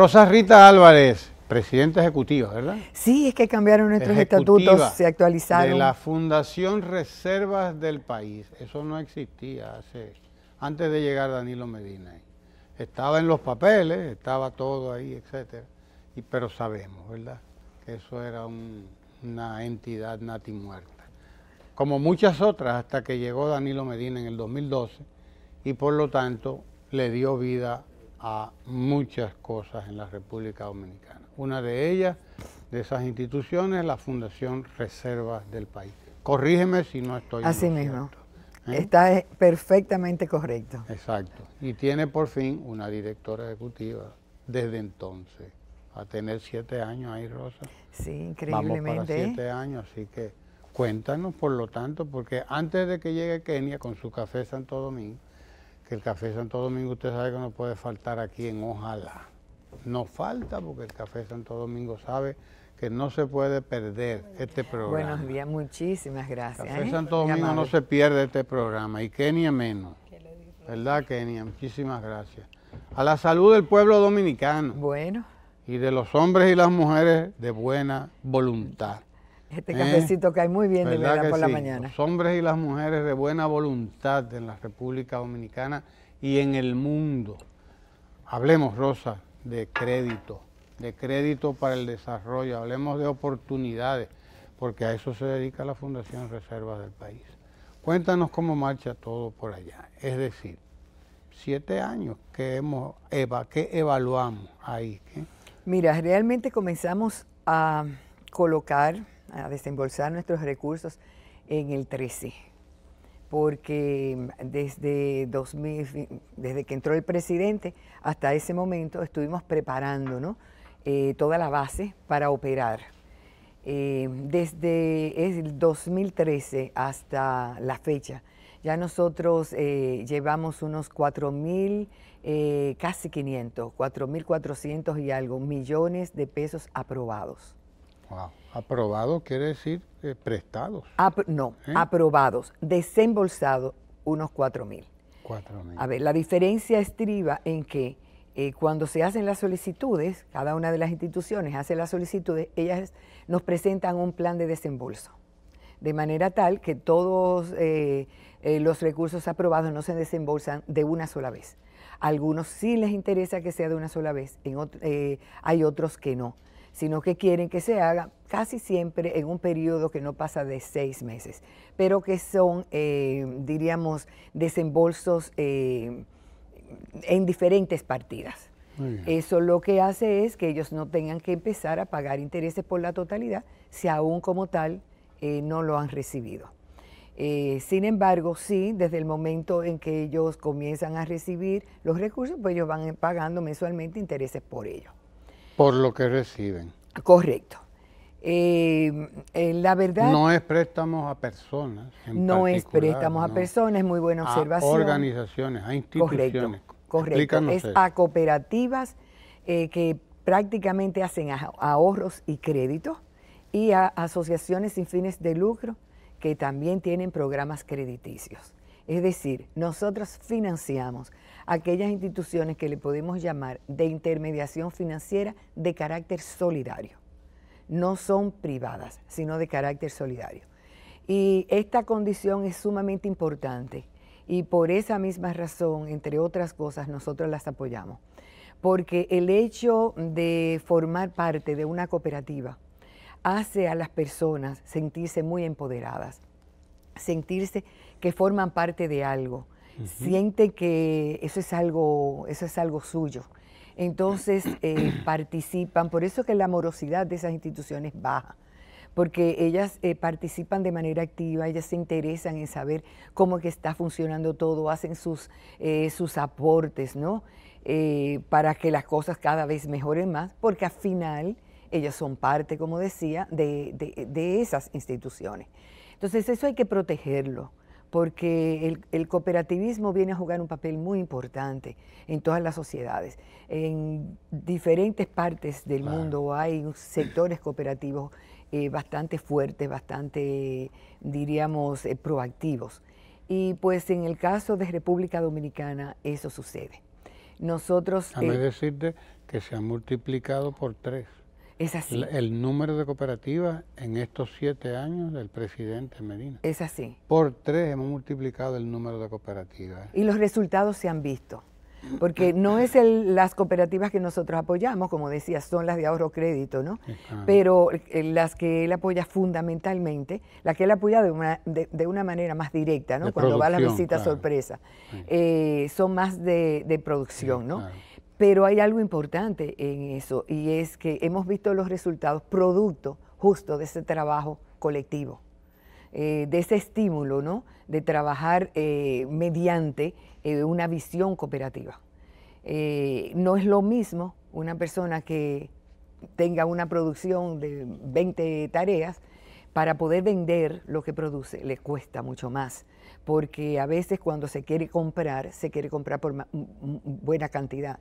Rosa Rita Álvarez, presidenta ejecutiva, ¿verdad? Sí, es que cambiaron nuestros estatutos, se actualizaron. De la Fundación Reservas del País, eso no existía hace, antes de llegar Danilo Medina. Estaba en los papeles, estaba todo ahí, etcétera, y, pero sabemos, ¿verdad? Que eso era una entidad nati muerta. Como muchas otras, hasta que llegó Danilo Medina en el 2012, y por lo tanto le dio vida a muchas cosas en la República Dominicana. Una de ellas, de esas instituciones, la Fundación Reservas del País. Corrígeme si no estoy. Así mismo. ¿eh? Está perfectamente correcto. Exacto. Y tiene por fin una directora ejecutiva desde entonces. A tener siete años ahí, Rosa. Sí, increíblemente. Vamos para siete años, así que cuéntanos, por lo tanto, porque antes de que llegue Kenia con su café Santo Domingo, el café Santo Domingo usted sabe que no puede faltar aquí en Ojalá. No falta porque el café Santo Domingo sabe que no se puede perder este programa. Buenos días, muchísimas gracias. El Café ¿eh? Santo Domingo no se pierde este programa y Kenia menos. ¿Verdad, Kenia? Muchísimas gracias. A la salud del pueblo dominicano. Bueno. Y de los hombres y las mujeres de buena voluntad. Este eh, cafecito que cae muy bien de verdad por la mañana. Los hombres y las mujeres de buena voluntad en la República Dominicana y en el mundo. Hablemos, Rosa, de crédito, de crédito para el desarrollo, hablemos de oportunidades, porque a eso se dedica la Fundación Reserva del país. Cuéntanos cómo marcha todo por allá. Es decir, siete años que hemos eva, que evaluamos ahí. Mira, realmente comenzamos a colocar a desembolsar nuestros recursos en el 13, porque desde, desde que entró el presidente hasta ese momento estuvimos preparando eh, toda la base para operar. Eh, desde el 2013 hasta la fecha, ya nosotros eh, llevamos unos 4.000, casi 500, 4.400 y algo millones de pesos aprobados. Ah, aprobado quiere decir eh, prestados. no, ¿Eh? aprobados, desembolsados unos 4.000. mil. A ver, la diferencia estriba en que eh, cuando se hacen las solicitudes, cada una de las instituciones hace las solicitudes, ellas nos presentan un plan de desembolso, de manera tal que todos los recursos aprobados no se desembolsan de una sola vez. algunos sí les interesa que sea de una sola vez, hay otros que no sino que quieren que se haga casi siempre en un periodo que no pasa de seis meses, pero que son, eh, diríamos, desembolsos eh, en diferentes partidas. Eso lo que hace es que ellos no tengan que empezar a pagar intereses por la totalidad si aún como tal eh, no lo han recibido. sin embargo, sí, desde el momento en que ellos comienzan a recibir los recursos, pues ellos van pagando mensualmente intereses por ello. Por lo que reciben. Correcto. Eh, eh, la verdad. No es préstamos a personas. no es préstamos a personas, es muy buena observación. A organizaciones, a instituciones. Correcto, correcto. Es a cooperativas eh, que prácticamente hacen ahorros y créditos y a asociaciones sin fines de lucro que también tienen programas crediticios. Es decir, nosotros financiamos aquellas instituciones que le podemos llamar de intermediación financiera de carácter solidario. No son privadas, sino de carácter solidario. Y esta condición es sumamente importante y por esa misma razón, entre otras cosas, nosotros las apoyamos. Porque el hecho de formar parte de una cooperativa hace a las personas sentirse muy empoderadas, sentirse que forman parte de algo, siente que eso es algo, eso es algo suyo. Entonces eh, participan, por eso que la morosidad de esas instituciones baja, porque ellas eh, participan de manera activa, ellas se interesan en saber cómo que está funcionando todo, hacen sus, eh, sus aportes, ¿no? para que las cosas cada vez mejoren más, porque al final ellas son parte, como decía, de esas instituciones. Entonces eso hay que protegerlo porque el, cooperativismo viene a jugar un papel muy importante en todas las sociedades. En diferentes partes del mundo hay sectores cooperativos eh, bastante fuertes, bastante, diríamos, eh, proactivos. Y pues en el caso de República Dominicana eso sucede. Nosotros... A eh, decirte que se han multiplicado por tres. Es así. El número de cooperativas en estos siete años del presidente Medina. Es así. Por tres hemos multiplicado el número de cooperativas. Y los resultados se han visto. Porque no es las cooperativas que nosotros apoyamos, como decía, son las de ahorro crédito, ¿no? Pero eh, las que él apoya fundamentalmente, las que él apoya de una, de, una manera más directa, ¿no? Cuando va a la visita sorpresa, eh, son más de, producción, ¿no? Pero hay algo importante en eso y es que hemos visto los resultados producto justo de ese trabajo colectivo, eh, de ese estímulo, ¿no? De trabajar eh, mediante eh, una visión cooperativa. no es lo mismo una persona que tenga una producción de 20 tareas para poder vender lo que produce le cuesta mucho más, porque a veces cuando se quiere comprar, se quiere comprar por buena cantidad.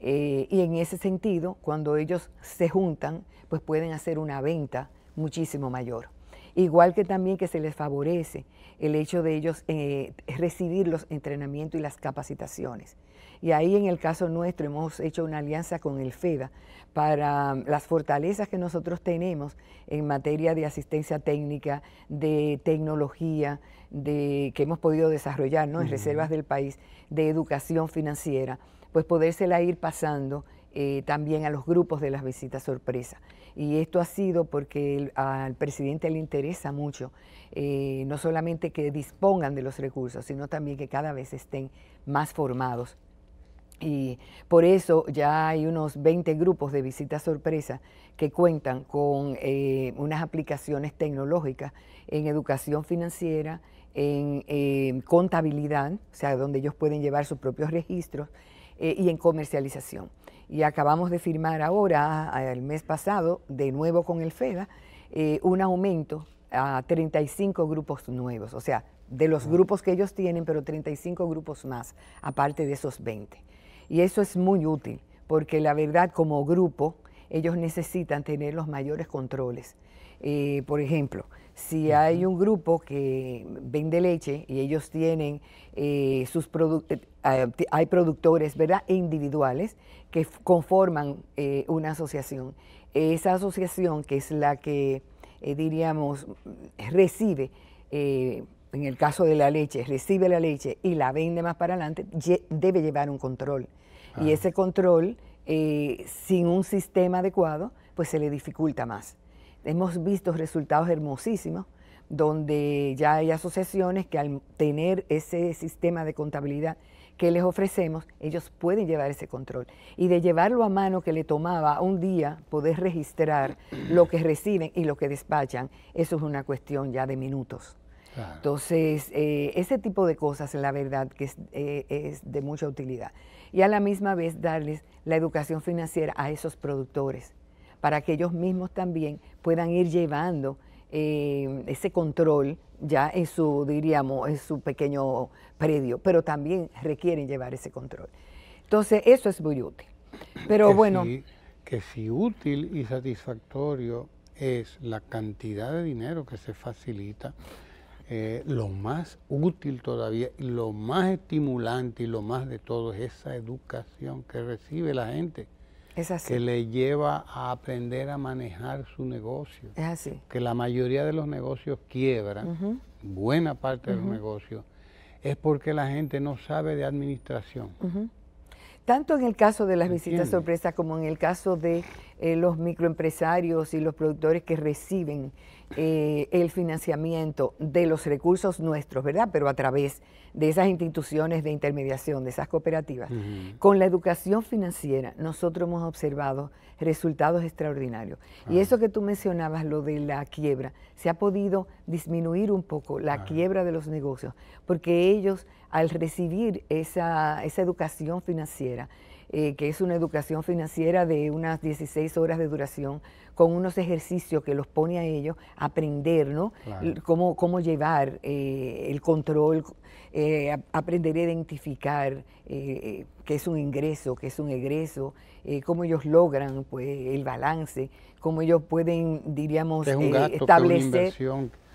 Eh, y en ese sentido, cuando ellos se juntan, pues pueden hacer una venta muchísimo mayor. Igual que también que se les favorece el hecho de ellos eh, recibir los entrenamientos y las capacitaciones. Y ahí en el caso nuestro hemos hecho una alianza con el FEDA para um, las fortalezas que nosotros tenemos en materia de asistencia técnica, de tecnología, de, que hemos podido desarrollar en reservas del país, de educación financiera, pues podérsela ir pasando eh, también a los grupos de las visitas sorpresa. Y esto ha sido porque al presidente le interesa mucho, eh, no solamente que dispongan de los recursos, sino también que cada vez estén más formados y por eso ya hay unos 20 grupos de visita sorpresa que cuentan con eh, unas aplicaciones tecnológicas en educación financiera, en eh, contabilidad, o sea, donde ellos pueden llevar sus propios registros, eh, y en comercialización. Y acabamos de firmar ahora, el mes pasado, de nuevo con el FEDA, un aumento a 35 grupos nuevos, o sea, de los grupos que ellos tienen, pero 35 grupos más, aparte de esos 20. Y eso es muy útil, porque la verdad como grupo ellos necesitan tener los mayores controles. Eh, por ejemplo, si hay un grupo que vende leche y ellos tienen eh, sus productos, eh, ah, hay productores ¿verdad? individuales que conforman una asociación. Esa asociación que es la que, diríamos, mm, recibe en el caso de la leche, recibe la leche y la vende más para adelante, debe llevar un control. Y ah. ese control, eh, sin un sistema adecuado, pues se le dificulta más. Hemos visto resultados hermosísimos donde ya hay asociaciones que al tener ese sistema de contabilidad que les ofrecemos, ellos pueden llevar ese control. Y de llevarlo a mano que le tomaba un día poder registrar lo que reciben y lo que despachan, eso es una cuestión ya de minutos. Entonces, eh, ese tipo de cosas, la verdad, que eh, es, de mucha utilidad. Y a la misma vez darles la educación financiera a esos productores, para que ellos mismos también puedan ir llevando eh, ese control ya en su, diríamos, en su pequeño predio, pero también requieren llevar ese control. Entonces, eso es muy útil. Pero bueno... que si útil y satisfactorio es la cantidad de dinero que se facilita eh, lo más útil todavía lo más estimulante y lo más de todo es esa educación que recibe la gente. Es así. Que le lleva a aprender a manejar su negocio. Es así. Que la mayoría de los negocios quiebran, buena parte de los negocios, es porque la gente no sabe de administración. Tanto en el caso de las visitas sorpresas como en el caso de eh, los microempresarios y los productores que reciben eh, el financiamiento de los recursos nuestros, ¿verdad? Pero a través de esas instituciones de intermediación, de esas cooperativas. Con la educación financiera nosotros hemos observado resultados extraordinarios. Y ah. eso que tú mencionabas, lo de la quiebra, se ha podido disminuir un poco la ah. quiebra de los negocios, porque ellos al recibir esa, esa educación financiera, eh, que es una educación financiera de unas 16 horas de duración, con unos ejercicios que los pone a ellos a aprender, ¿no? Cómo, llevar eh, el control, eh, aprender a identificar qué es un ingreso, qué es un egreso, cómo ellos logran pues, el balance, cómo ellos pueden, diríamos, establecer...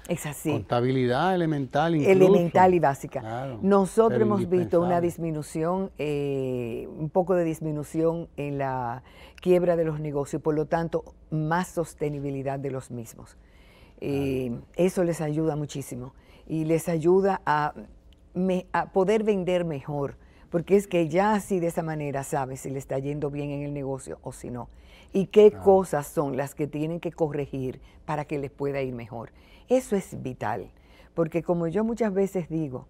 Es así. Contabilidad elemental. Elemental y básica. Nosotros hemos visto una disminución, eh, un poco de disminución en la quiebra de los negocios por lo tanto más sostenibilidad de los mismos. Eh, eso les ayuda muchísimo y les ayuda a, poder vender mejor, porque es que ya así de esa manera sabes si le está yendo bien en el negocio o si no y qué cosas son las que tienen que corregir para que les pueda ir mejor. Eso es vital, porque como yo muchas veces digo,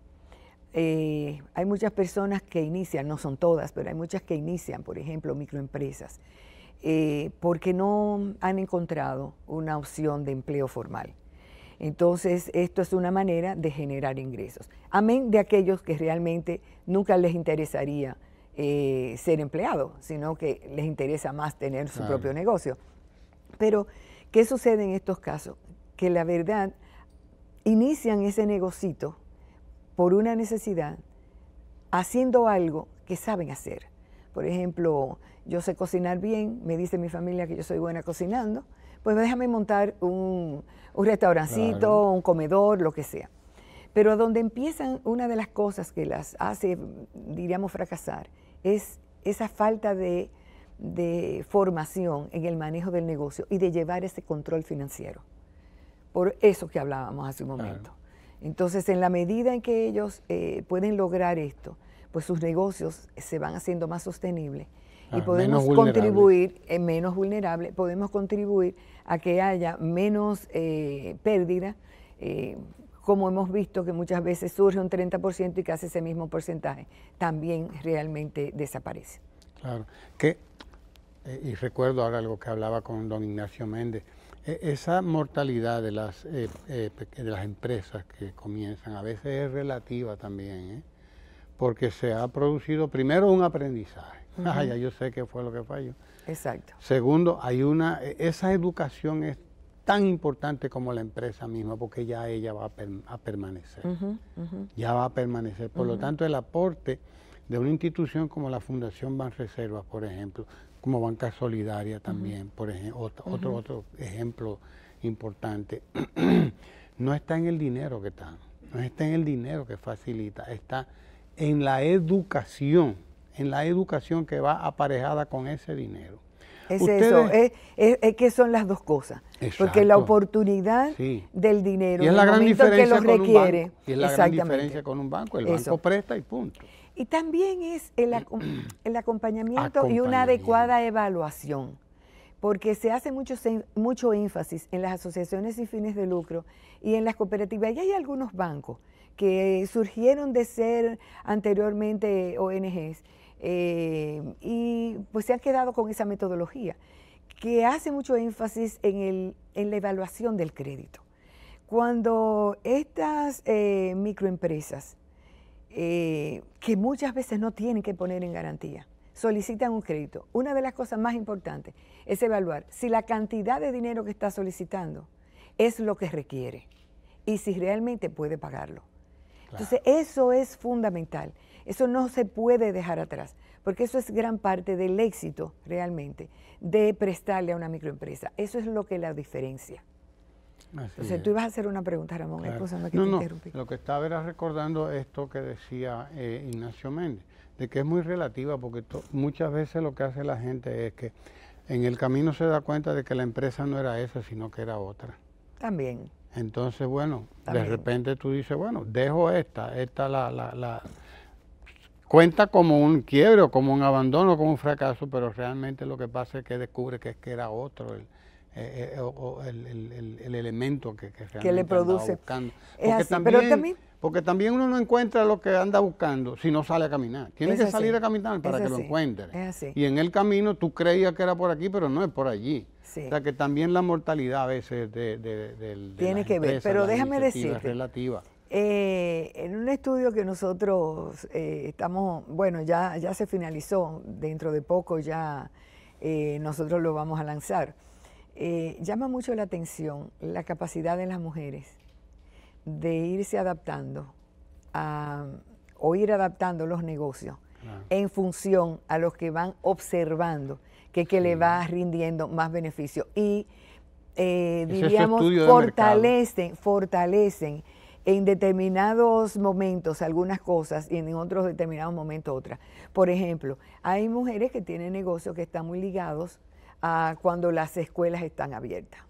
eh, hay muchas personas que inician, no son todas, pero hay muchas que inician, por ejemplo, microempresas, eh, porque no han encontrado una opción de empleo formal. Entonces, esto es una manera de generar ingresos, amén de aquellos que realmente nunca les interesaría eh, ser empleado, sino que les interesa más tener su propio negocio. Pero, ¿qué sucede en estos casos? que la verdad inician ese negocito por una necesidad, haciendo algo que saben hacer. Por ejemplo, yo sé cocinar bien, me dice mi familia que yo soy buena cocinando, pues déjame montar un, un restaurancito, un comedor, lo que sea. Pero donde empiezan una de las cosas que las hace, diríamos, fracasar, es esa falta de, de formación en el manejo del negocio y de llevar ese control financiero por eso que hablábamos hace un momento. Entonces, en la medida en que ellos eh, pueden lograr esto, pues sus negocios se van haciendo más sostenibles y podemos contribuir, eh, menos vulnerable, podemos contribuir a que haya menos eh, pérdida, como hemos visto que muchas veces surge un 30% y casi ese mismo porcentaje también realmente desaparece. Claro, que eh, y recuerdo ahora algo que hablaba con don Ignacio Méndez, e, esa mortalidad de las, eh, eh, de las empresas que comienzan a veces es relativa también, porque se ha producido primero un aprendizaje, ya yo sé qué fue lo que falló. Exacto. Segundo, hay una, e, esa educación es tan importante como la empresa misma, porque ya ella va a, permanecer, ya va a permanecer. Por lo tanto, el aporte de una institución como la Fundación Banreservas, por ejemplo, como Banca Solidaria también, por ejemplo, otro, otro ejemplo importante. no está en el dinero que está, no está en el dinero que facilita, está en la educación, en la educación que va aparejada con ese dinero. Es eso, es, que son las dos cosas. porque la oportunidad del dinero, es la gran diferencia que requiere. es la gran diferencia con un banco, el banco presta y punto. Y también es el, acompañamiento, y una adecuada evaluación, porque se hace mucho, mucho énfasis en las asociaciones sin fines de lucro y en las cooperativas. Y hay algunos bancos que surgieron de ser anteriormente ONGs eh, y pues se han quedado con esa metodología que hace mucho énfasis en, la evaluación del crédito. Cuando estas eh, microempresas eh, que muchas veces no tienen que poner en garantía. Solicitan un crédito. Una de las cosas más importantes es evaluar si la cantidad de dinero que está solicitando es lo que requiere y si realmente puede pagarlo. Entonces, eso es fundamental. Eso no se puede dejar atrás, porque eso es gran parte del éxito realmente de prestarle a una microempresa. Eso es lo que la diferencia tú ibas a hacer una pregunta, Ramón, que no, Lo que estaba era recordando esto que decía eh, Ignacio Méndez, de que es muy relativa, porque muchas veces lo que hace la gente es que en el camino se da cuenta de que la empresa no era esa, sino que era otra. También. Entonces, bueno, de repente tú dices, bueno, dejo esta, esta la, cuenta como un quiebre o como un abandono, como un fracaso, pero realmente lo que pasa es que descubre que, que era otro el, eh, eh, el, elemento que, realmente le produce. Buscando. Porque, también, porque también uno no encuentra lo que anda buscando si no sale a caminar. Tiene que salir a caminar para que lo encuentre. Y en el camino tú creías que era por aquí, pero no es por allí. O sea que también la mortalidad a veces de, tiene que ver. Pero déjame decirte. Eh, en un estudio que nosotros estamos, bueno, ya, ya se finalizó, dentro de poco ya nosotros lo vamos a lanzar eh, llama mucho la atención la capacidad de las mujeres de irse adaptando o ir adaptando los negocios en función a los que van observando que, le va rindiendo más beneficio. Y eh, diríamos, fortalecen, fortalecen en determinados momentos algunas cosas y en otros determinados momentos otras. Por ejemplo, hay mujeres que tienen negocios que están muy ligados cuando las escuelas están abiertas.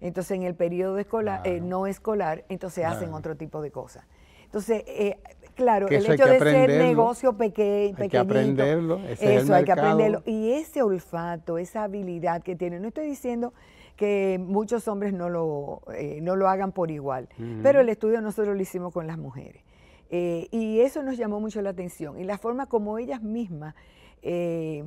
Entonces, en el periodo escolar, eh, no escolar, entonces hacen otro tipo de cosas. Entonces, eh, claro, el hecho de ser negocio pequeño, que aprenderlo, eso hay que aprenderlo. Y ese olfato, esa habilidad que tiene, no estoy diciendo que muchos hombres no lo, eh, no lo hagan por igual, pero el estudio nosotros lo hicimos con las mujeres. Eh, y eso nos llamó mucho la atención. Y la forma como ellas mismas, eh,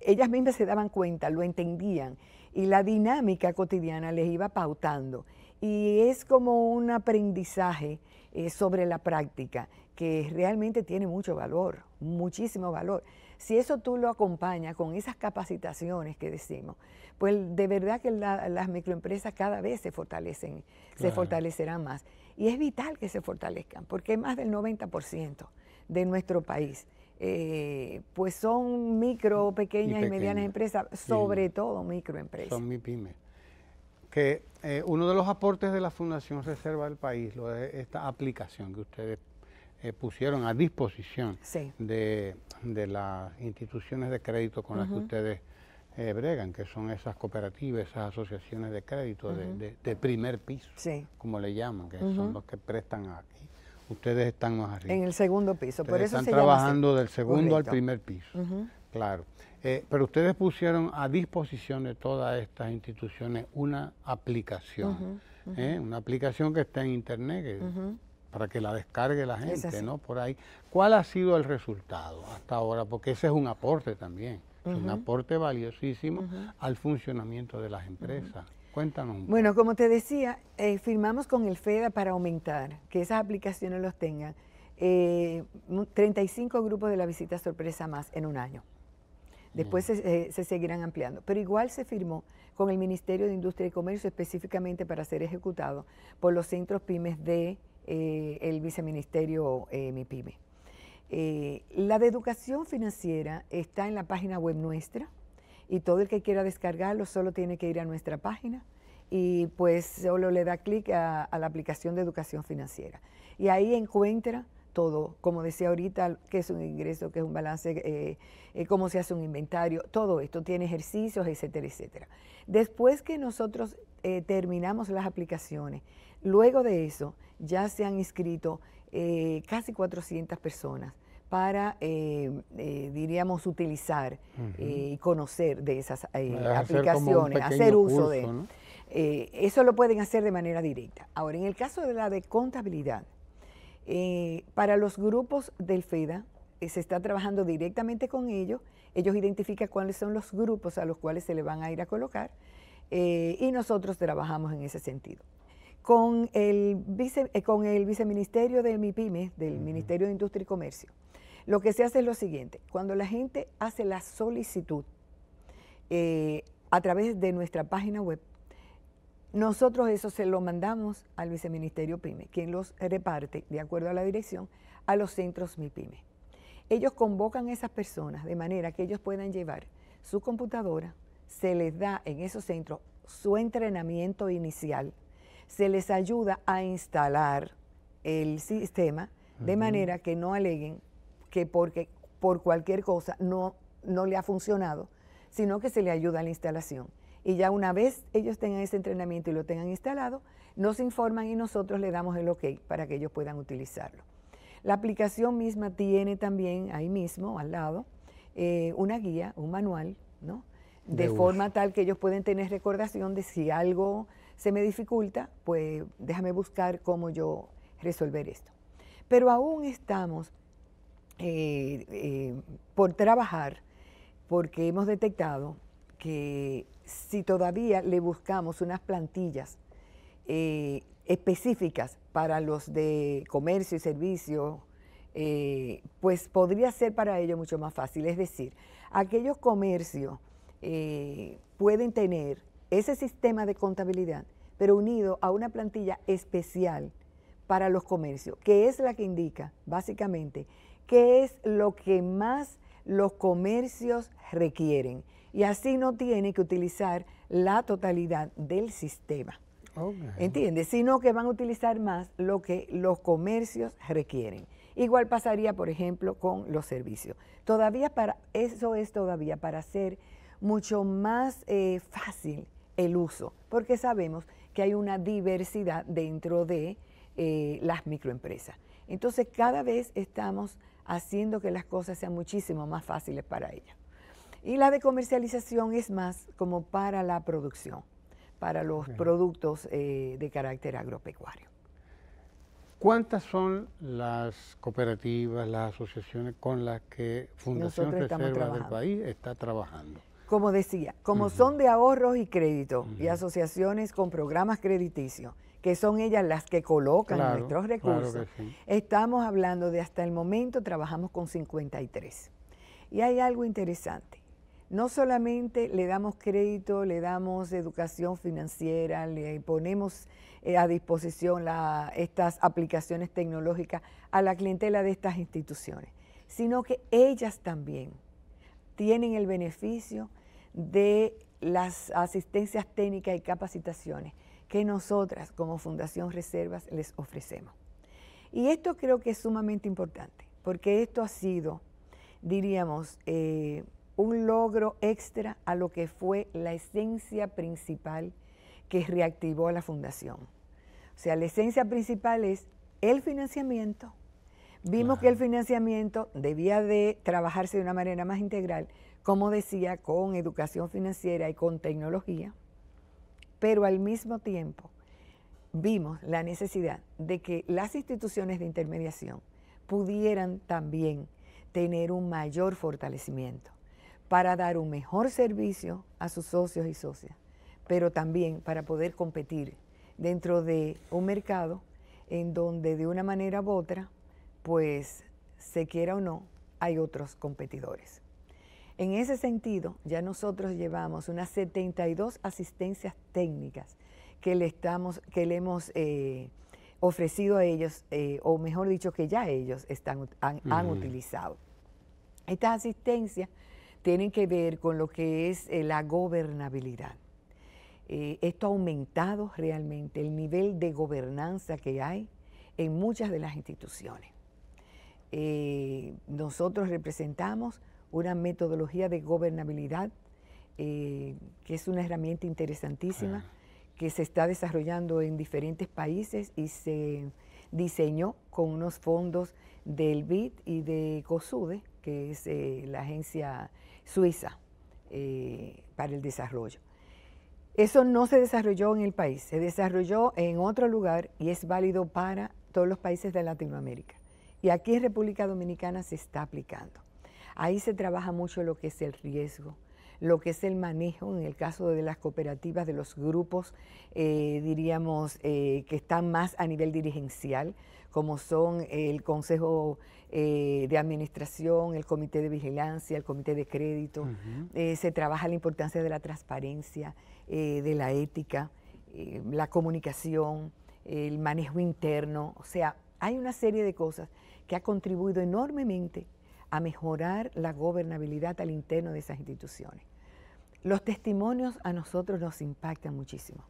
ellas mismas se daban cuenta, lo entendían. Y la dinámica cotidiana les iba pautando. Y es como un aprendizaje eh, sobre la práctica que realmente tiene mucho valor, muchísimo valor. Si eso tú lo acompañas con esas capacitaciones que decimos, pues de verdad que las microempresas cada vez se fortalecen, se fortalecerán más. Y es vital que se fortalezcan, porque más del 90% de nuestro país, eh, pues son micro, pequeñas y, medianas empresas, sobre todo microempresas. Son mi pymes. Que eh, uno de los aportes de la Fundación Reserva del País, lo de esta aplicación que ustedes eh, pusieron a disposición de, las instituciones de crédito con las que ustedes eh, bregan, que son esas cooperativas, esas asociaciones de crédito de, primer piso, como le llaman, que son los que prestan aquí. Ustedes están más arriba. En el segundo piso, por eso están trabajando del segundo al primer piso. Claro. Eh, pero ustedes pusieron a disposición de todas estas instituciones una aplicación, ¿eh? una aplicación que está en internet, para que la descargue la gente, ¿no? Por ahí. ¿Cuál ha sido el resultado hasta ahora? Porque ese es un aporte también un aporte valiosísimo al funcionamiento de las empresas. Cuéntanos. Un bueno, como te decía, eh, firmamos con el FEDA para aumentar, que esas aplicaciones los tengan. 35 eh, grupos de la visita sorpresa más en un año. Después eh, se, seguirán ampliando. Pero igual se firmó con el Ministerio de Industria y Comercio específicamente para ser ejecutado por los centros pymes de viceministerio eh, MIPYME. Eh, la de educación financiera está en la página web nuestra y todo el que quiera descargarlo solo tiene que ir a nuestra página y pues solo le da clic a, la aplicación de educación financiera. Y ahí encuentra todo, como decía ahorita, qué es un ingreso, qué es un balance, eh, eh, cómo se hace un inventario, todo esto, tiene ejercicios, etcétera, etcétera. Después que nosotros terminamos las aplicaciones, luego de eso ya se han inscrito eh, casi 400 personas para, eh, eh, diríamos, utilizar y conocer de esas aplicaciones, hacer, uso de... eso lo pueden hacer de manera directa. Ahora, en el caso de la de contabilidad, para los grupos del FEDA se está trabajando directamente con ellos, ellos identifican cuáles son los grupos a los cuales se le van a ir a colocar y nosotros trabajamos en ese sentido con el, eh, con el viceministerio del MIPIME, del Ministerio de Industria y Comercio. Lo que se hace es lo siguiente, cuando la gente hace la solicitud eh, a través de nuestra página web, nosotros eso se lo mandamos al viceministerio PYME, quien los reparte, de acuerdo a la dirección, a los centros MIPYME. Ellos convocan a esas personas de manera que ellos puedan llevar su computadora, se les da en esos centros su entrenamiento inicial, se les ayuda a instalar el sistema de manera que no aleguen que porque por cualquier cosa no, no le ha funcionado, sino que se le ayuda a la instalación. Y ya una vez ellos tengan ese entrenamiento y lo tengan instalado, nos informan y nosotros le damos el ok para que ellos puedan utilizarlo. La aplicación misma tiene también ahí mismo, al lado, eh, una guía, un manual, ¿no? De, forma tal que ellos pueden tener recordación de si algo se me dificulta, pues déjame buscar cómo yo resolver esto. Pero aún estamos eh, eh, por trabajar porque hemos detectado que si todavía le buscamos unas plantillas eh, específicas para los de comercio y servicio, pues podría ser para ellos mucho más fácil. Es decir, aquellos comercios pueden tener ese sistema de contabilidad, pero unido a una plantilla especial para los comercios, que es la que indica básicamente qué es lo que más los comercios requieren. Y así no tiene que utilizar la totalidad del sistema. ¿Entiendes? Sino que van a utilizar más lo que los comercios requieren. Igual pasaría, por ejemplo, con los servicios. Todavía para, eso es todavía para hacer mucho más eh, fácil el uso, porque sabemos que hay una diversidad dentro de eh, las microempresas. Entonces cada vez estamos haciendo que las cosas sean muchísimo más fáciles para ellas. Y la de comercialización es más como para la producción, para los productos eh, de carácter agropecuario. ¿Cuántas son las cooperativas, las asociaciones con las que Fundación Reserva del País está trabajando? Como decía, como son de ahorros y crédito y asociaciones con programas crediticios, que son ellas las que colocan nuestros recursos, estamos hablando de hasta el momento trabajamos con 53. Y hay algo interesante. No solamente le damos crédito, le damos educación financiera, le ponemos eh, a disposición estas aplicaciones tecnológicas a la clientela de estas instituciones, sino que ellas también tienen el beneficio de las asistencias técnicas y capacitaciones que nosotras como Fundación Reservas les ofrecemos. Y esto creo que es sumamente importante, porque esto ha sido, diríamos, eh, un logro extra a lo que fue la esencia principal que reactivó la fundación. O sea, la esencia principal es el financiamiento, Vimos que el financiamiento debía de trabajarse de una manera más integral, como decía, con educación financiera y con tecnología, pero al mismo tiempo vimos la necesidad de que las instituciones de intermediación pudieran también tener un mayor fortalecimiento para dar un mejor servicio a sus socios y socias, pero también para poder competir dentro de un mercado en donde de una manera u otra pues se quiera o no, hay otros competidores. En ese sentido, ya nosotros llevamos unas 72 asistencias técnicas que le, estamos, que le hemos eh, ofrecido a ellos, eh, o mejor dicho, que ya ellos están, han, utilizado. Estas asistencias tienen que ver con lo que es eh, la gobernabilidad. esto ha aumentado realmente el nivel de gobernanza que hay en muchas de las instituciones. Eh, nosotros representamos una metodología de gobernabilidad, eh, que es una herramienta interesantísima, que se está desarrollando en diferentes países y se diseñó con unos fondos del BID y de COSUDE, que es eh, la agencia suiza para el desarrollo. Eso no se desarrolló en el país, se desarrolló en otro lugar y es válido para todos los países de Latinoamérica. Y aquí en República Dominicana se está aplicando. Ahí se trabaja mucho lo que es el riesgo, lo que es el manejo, en el caso de las cooperativas, de los grupos, eh, diríamos, eh, que están más a nivel dirigencial, como son el Consejo eh, de Administración, el Comité de Vigilancia, el Comité de Crédito. se trabaja la importancia de la transparencia, de la ética, la comunicación, el manejo interno, o sea, hay una serie de cosas que ha contribuido enormemente a mejorar la gobernabilidad al interno de esas instituciones. Los testimonios a nosotros nos impactan muchísimo.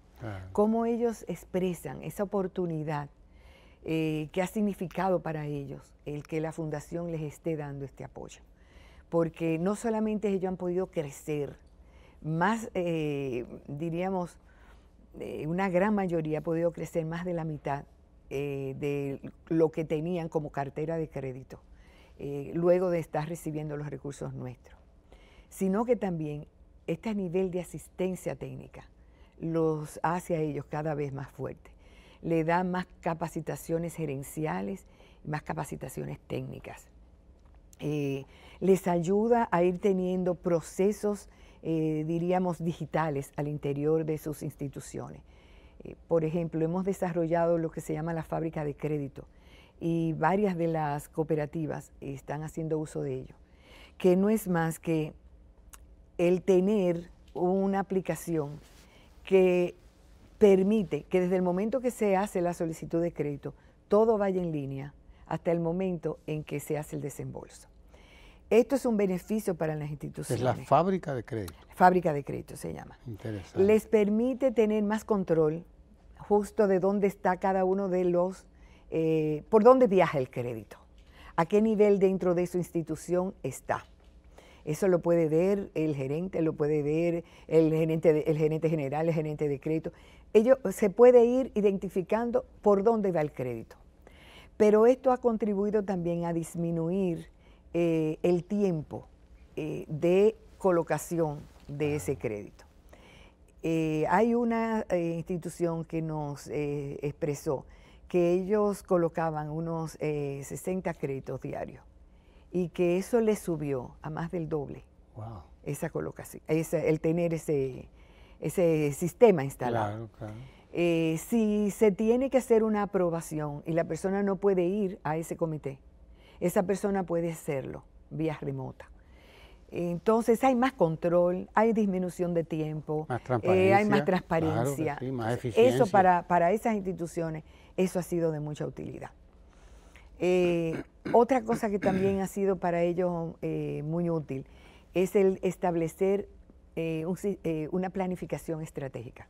Cómo ellos expresan esa oportunidad eh, que ha significado para ellos el que la fundación les esté dando este apoyo. Porque no solamente ellos han podido crecer, más, eh, diríamos, eh, una gran mayoría ha podido crecer más de la mitad eh, de lo que tenían como cartera de crédito, eh, luego de estar recibiendo los recursos nuestros, sino que también este nivel de asistencia técnica los hace a ellos cada vez más fuertes. Le da más capacitaciones gerenciales, más capacitaciones técnicas. Eh, les ayuda a ir teniendo procesos, diríamos, digitales al interior de sus instituciones eh, por ejemplo, hemos desarrollado lo que se llama la fábrica de crédito y varias de las cooperativas están haciendo uso de ello, que no es más que el tener una aplicación que permite que desde el momento que se hace la solicitud de crédito, todo vaya en línea hasta el momento en que se hace el desembolso. Esto es un beneficio para las instituciones. Es la fábrica de crédito. Fábrica de crédito se llama. Interesante. Les permite tener más control justo de dónde está cada uno de los, eh, por dónde viaja el crédito, a qué nivel dentro de su institución está. Eso lo puede ver el gerente, lo puede ver el gerente, gerente general, el gerente de crédito. Ellos se puede ir identificando por dónde va el crédito. Pero esto ha contribuido también a disminuir eh, el tiempo eh, de colocación de ah. ese crédito. Eh, hay una eh, institución que nos eh, expresó que ellos colocaban unos 60 créditos diarios y que eso les subió a más del doble. Esa colocación, el tener ese, ese sistema instalado. si se tiene que hacer una aprobación y la persona no puede ir a ese comité, esa persona puede hacerlo vía remota. Entonces hay más control, hay disminución de tiempo, eh, hay más transparencia. Eso para, esas instituciones, eso ha sido de mucha utilidad. Eh, otra cosa que también ha sido para ellos eh, muy útil es el establecer una planificación estratégica.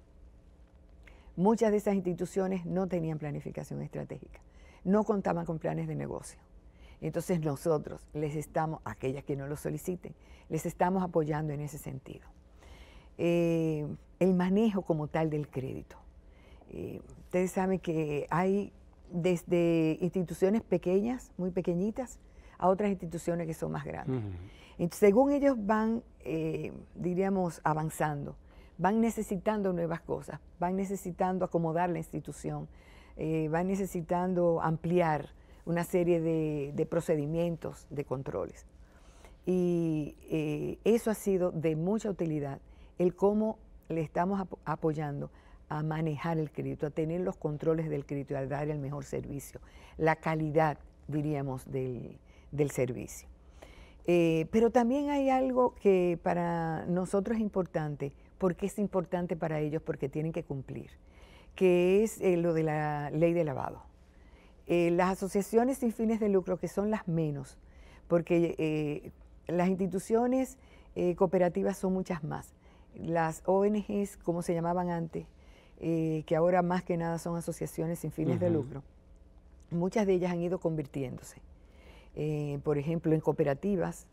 Muchas de esas instituciones no tenían planificación estratégica, no contaban con planes de negocio. Entonces nosotros les estamos, aquellas que no lo soliciten, les estamos apoyando en ese sentido. Eh, el manejo como tal del crédito. Eh, ustedes saben que hay desde instituciones pequeñas, muy pequeñitas, a otras instituciones que son más grandes. según ellos van, eh, diríamos, avanzando, van necesitando nuevas cosas, van necesitando acomodar la institución, van necesitando ampliar, una serie de, procedimientos de controles. Y eh, eso ha sido de mucha utilidad, el cómo le estamos apoyando a manejar el crédito, a tener los controles del crédito, y a dar el mejor servicio, la calidad, diríamos, del, servicio. Eh, pero también hay algo que para nosotros es importante, porque es importante para ellos, porque tienen que cumplir, que es eh, lo de la ley de lavado. Eh, las asociaciones sin fines de lucro, que son las menos, porque eh, las instituciones eh, cooperativas son muchas más. Las ONGs, como se llamaban antes, que ahora más que nada son asociaciones sin fines de lucro, muchas de ellas han ido convirtiéndose. por ejemplo, en cooperativas,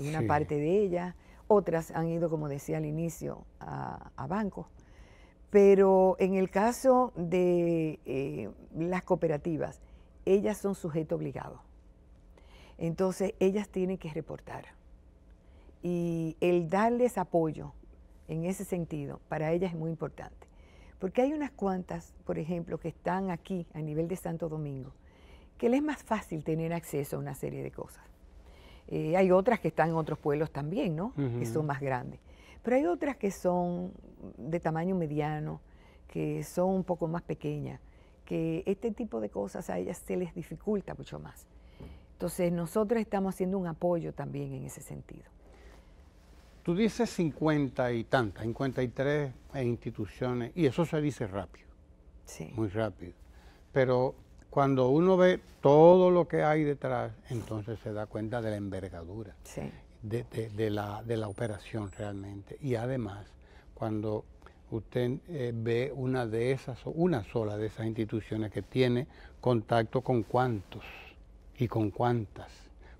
una parte de ellas, otras han ido, como decía al inicio, a bancos. Pero en el caso de eh, las cooperativas, ellas son sujeto obligado. Entonces, ellas tienen que reportar. Y el darles apoyo en ese sentido, para ellas es muy importante. Porque hay unas cuantas, por ejemplo, que están aquí a nivel de Santo Domingo, que les es más fácil tener acceso a una serie de cosas. Eh, hay otras que están en otros pueblos también, ¿no? Que son más grandes pero hay otras que son de tamaño mediano, que son un poco más pequeñas, que este tipo de cosas a ellas se les dificulta mucho más. Entonces nosotros estamos haciendo un apoyo también en ese sentido. Tú dices 50 y tantas, 53 instituciones, y eso se dice rápido, sí. muy rápido. Pero cuando uno ve todo lo que hay detrás, entonces se da cuenta de la envergadura. Sí de, la, de la operación realmente. Y además, cuando usted eh, ve una de esas, una sola de esas instituciones que tiene contacto con cuántos y con cuántas,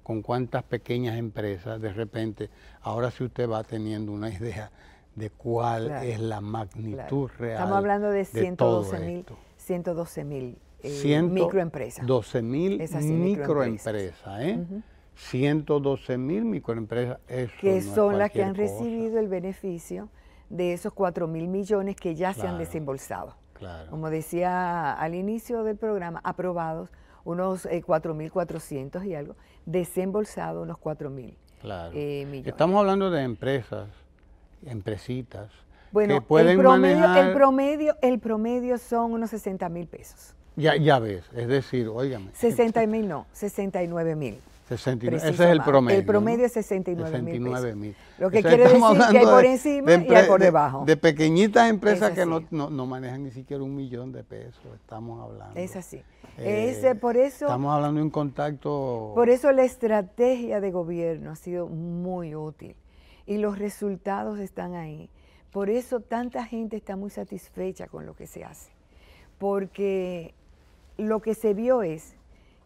con cuántas pequeñas empresas, de repente, ahora sí usted va teniendo una idea de cuál es la magnitud real. Estamos hablando de 112 mil, mil eh, microempresas. 12 mil microempresas, ¿eh? 112 mil microempresas. que son las que han recibido el beneficio de esos 4 mil millones que ya se han desembolsado. Claro. Como decía al inicio del programa, aprobados unos eh, mil 4.400 y algo, desembolsados unos 4.000 mil eh, millones. Estamos hablando de empresas, empresitas, que pueden el promedio, El promedio, el promedio son unos 60 mil pesos. Ya, ya ves, es decir, óigame. 60 mil no, 69 mil. 69. Ese es el promedio. El promedio es 69, mil. Lo que quiere decir que hay por encima y hay por debajo. De, pequeñitas empresas que no, manejan ni siquiera un millón de pesos, estamos hablando. Es así. Eh, por eso, estamos hablando de un contacto. Por eso la estrategia de gobierno ha sido muy útil y los resultados están ahí. Por eso tanta gente está muy satisfecha con lo que se hace, porque lo que se vio es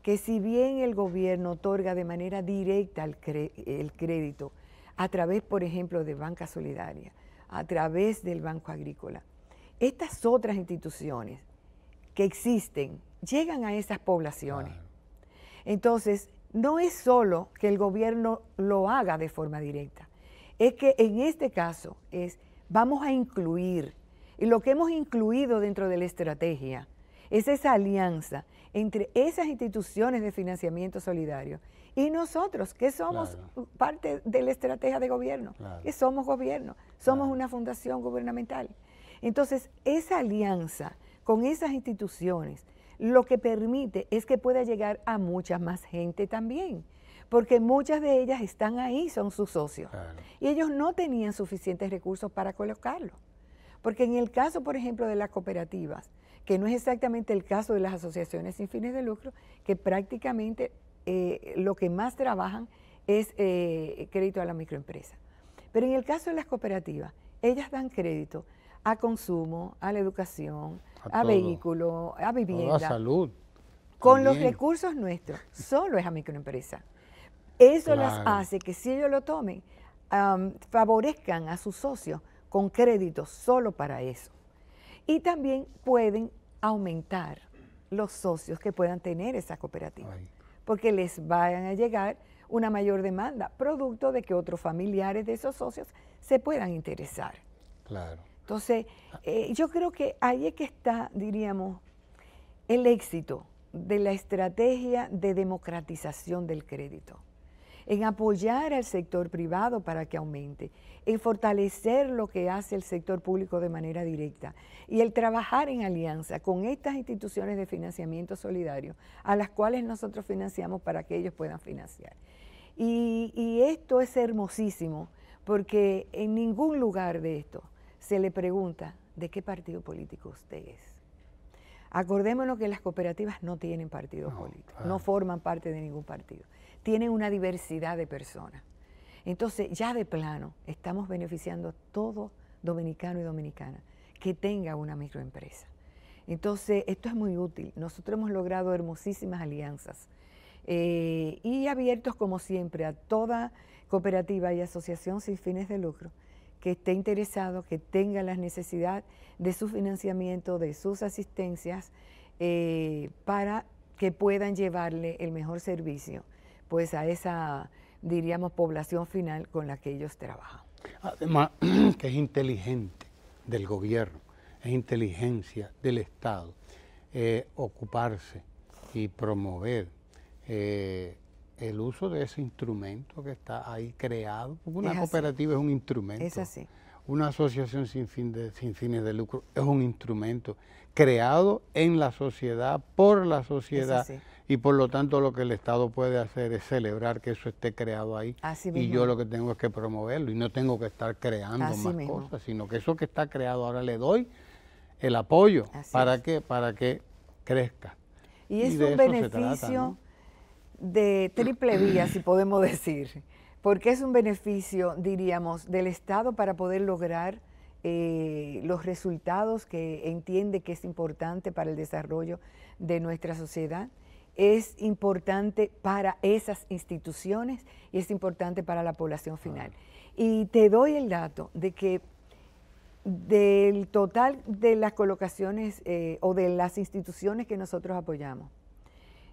que si bien el gobierno otorga de manera directa el, crédito a través, por ejemplo, de Banca Solidaria, a través del Banco Agrícola, estas otras instituciones que existen llegan a esas poblaciones. Entonces, no es solo que el gobierno lo haga de forma directa, es que en este caso es, vamos a incluir, y lo que hemos incluido dentro de la estrategia, es esa alianza entre esas instituciones de financiamiento solidario y nosotros, que somos parte de la estrategia de gobierno, que somos gobierno, somos una fundación gubernamental. Entonces, esa alianza con esas instituciones lo que permite es que pueda llegar a mucha más gente también, porque muchas de ellas están ahí, son sus socios, y ellos no tenían suficientes recursos para colocarlo. Porque en el caso, por ejemplo, de las cooperativas, que no es exactamente el caso de las asociaciones sin fines de lucro, que prácticamente eh, lo que más trabajan es eh, crédito a la microempresa. Pero en el caso de las cooperativas, ellas dan crédito a consumo, a la educación, a, vehículos, a vivienda. A salud. Con los recursos nuestros, solo es a microempresa. Eso las hace que si ellos lo tomen, favorezcan a sus socios con crédito solo para eso. Y también pueden aumentar los socios que puedan tener esa cooperativa, porque les vayan a llegar una mayor demanda, producto de que otros familiares de esos socios se puedan interesar. Claro. Entonces, eh, yo creo que ahí es que está, diríamos, el éxito de la estrategia de democratización del crédito en apoyar al sector privado para que aumente, en fortalecer lo que hace el sector público de manera directa y el trabajar en alianza con estas instituciones de financiamiento solidario a las cuales nosotros financiamos para que ellos puedan financiar. Y, esto es hermosísimo porque en ningún lugar de esto se le pregunta de qué partido político usted es. Acordémonos que las cooperativas no tienen partido político, no forman parte de ningún partido tiene una diversidad de personas. Entonces, ya de plano, estamos beneficiando a todo dominicano y dominicana que tenga una microempresa. Entonces, esto es muy útil. Nosotros hemos logrado hermosísimas alianzas eh, y abiertos, como siempre, a toda cooperativa y asociación sin fines de lucro que esté interesado, que tenga la necesidad de su financiamiento, de sus asistencias, eh, para que puedan llevarle el mejor servicio pues a esa, diríamos, población final con la que ellos trabajan. Además, que es inteligente del gobierno, es inteligencia del Estado eh, ocuparse y promover eh, el uso de ese instrumento que está ahí creado, una cooperativa es un instrumento. Es así. Una asociación sin, sin fines de lucro es un instrumento creado en la sociedad, por la sociedad y por lo tanto lo que el Estado puede hacer es celebrar que eso esté creado ahí y yo lo que tengo es que promoverlo y no tengo que estar creando más cosas, sino que eso que está creado ahora le doy el apoyo para que para que crezca. Y es un beneficio de triple vía, si podemos decir, porque es un beneficio, diríamos, del Estado para poder lograr eh, los resultados que entiende que es importante para el desarrollo de nuestra sociedad es importante para esas instituciones y es importante para la población ah. final. Y te doy el dato de que del total de las colocaciones eh, o de las instituciones que nosotros apoyamos,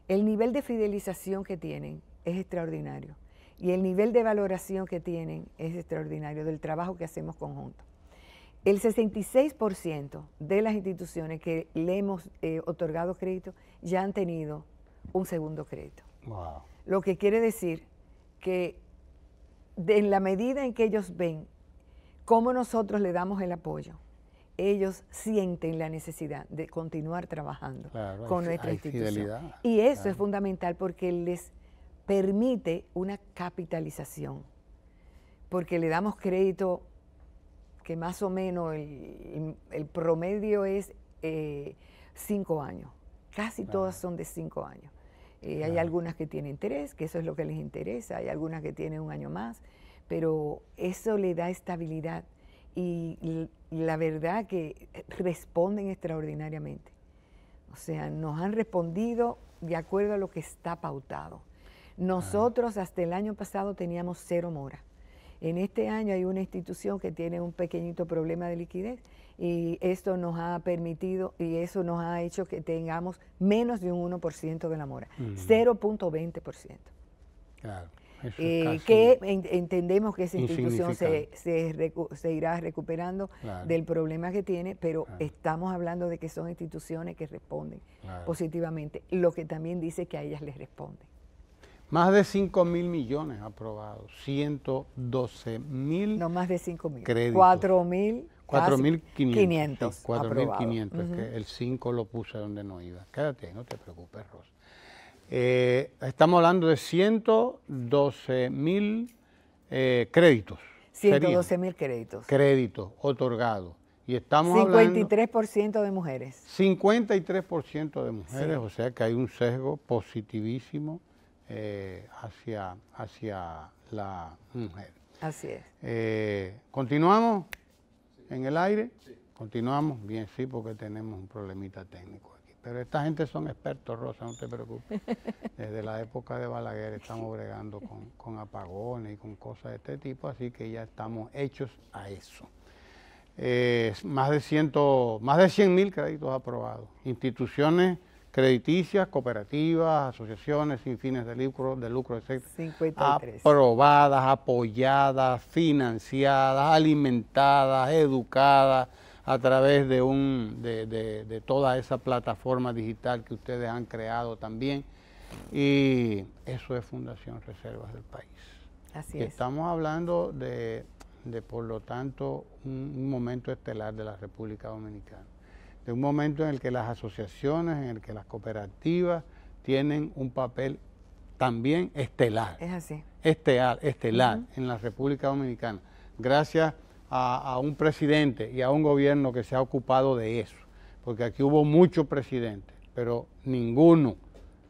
el nivel de fidelización que tienen es extraordinario y el nivel de valoración que tienen es extraordinario del trabajo que hacemos conjunto. El 66% de las instituciones que le hemos eh, otorgado crédito ya han tenido un segundo crédito. Lo que quiere decir que en la medida en que ellos ven cómo nosotros le damos el apoyo, ellos sienten la necesidad de continuar trabajando con nuestra institución. Y eso es fundamental porque les permite una capitalización, porque le damos crédito que más o menos el, promedio es eh, cinco años, casi todas son de cinco años. Eh, hay algunas que tienen interés, que eso es lo que les interesa, hay algunas que tienen un año más, pero eso le da estabilidad y la verdad que responden extraordinariamente. O sea, nos han respondido de acuerdo a lo que está pautado. Nosotros hasta el año pasado teníamos cero mora. En este año hay una institución que tiene un pequeñito problema de liquidez y esto nos ha permitido y eso nos ha hecho que tengamos menos de un 1% de la mora, 0.20%. Claro. Eh, que entendemos que esa institución se, irá recuperando del problema que tiene, pero estamos hablando de que son instituciones que responden positivamente, lo que también dice que a ellas les responden. Más de 5 mil millones aprobados, 112 mil. No más de 5 mil. Créditos. 4 mil. 4.500. 4.500. Es que el 5 lo puse donde no iba. Quédate, no te preocupes, Rosa. Eh, estamos hablando de 112 mil eh, créditos. 112 mil créditos. Créditos otorgados. Y estamos 53% de mujeres. 53% de mujeres, o sea que hay un sesgo positivísimo eh, hacia, hacia la mujer. Así es. Eh, ¿Continuamos en el aire? Continuamos, bien, sí, porque tenemos un problemita técnico aquí. Pero esta gente son expertos, Rosa, no te preocupes. Desde la época de Balaguer estamos bregando con, apagones y con cosas de este tipo, así que ya estamos hechos a eso. Eh, más de ciento, más de 100 mil créditos aprobados. Instituciones crediticias, cooperativas, asociaciones sin fines de lucro, de lucro etc. 53. Aprobadas, apoyadas, financiadas, alimentadas, educadas a través de, un, de, toda esa plataforma digital que ustedes han creado también. Y eso es Fundación Reservas del País. Así es. Estamos hablando de, por lo tanto, un momento estelar de la República Dominicana de un momento en el que las asociaciones, en el que las cooperativas tienen un papel también estelar. Es así. Estelar, estelar en la República Dominicana, gracias a, a, un presidente y a un gobierno que se ha ocupado de eso, porque aquí hubo muchos presidentes, pero ninguno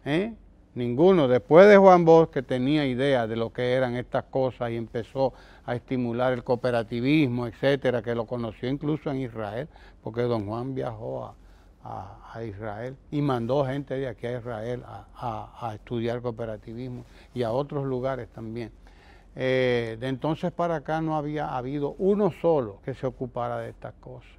¿eh? Ninguno. Después de Juan Bosch que tenía idea de lo que eran estas cosas y empezó a estimular el cooperativismo, etcétera, que lo conoció incluso en Israel, porque don Juan viajó a, a, Israel y mandó gente de aquí a Israel a, estudiar cooperativismo y a otros lugares también. Eh, de entonces para acá no había habido uno solo que se ocupara de estas cosas.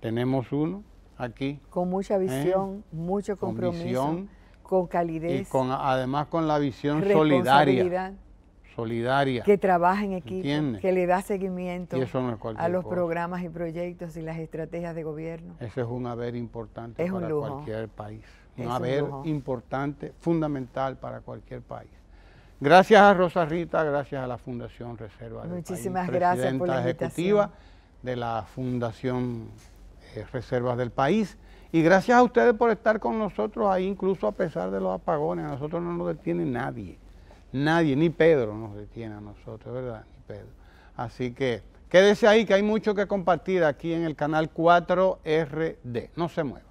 Tenemos uno aquí. Con mucha ¿Eh? visión, mucho compromiso con calidez. Y con, además con la visión solidaria. Solidaria. Que trabaja en equipo, que le da seguimiento a los programas y proyectos y las estrategias de gobierno. Ese es un haber importante para cualquier país. Un haber importante, fundamental para cualquier país. Gracias a Rosa Rita, gracias a la Fundación Reserva del Muchísimas País, gracias por la ejecutiva de la Fundación eh, Reservas del País. Y gracias a ustedes por estar con nosotros ahí, incluso a pesar de los apagones. A nosotros no nos detiene nadie. Nadie, ni Pedro nos detiene a nosotros, ¿verdad? Ni Pedro. Así que quédese ahí que hay mucho que compartir aquí en el canal 4RD. No se mueva.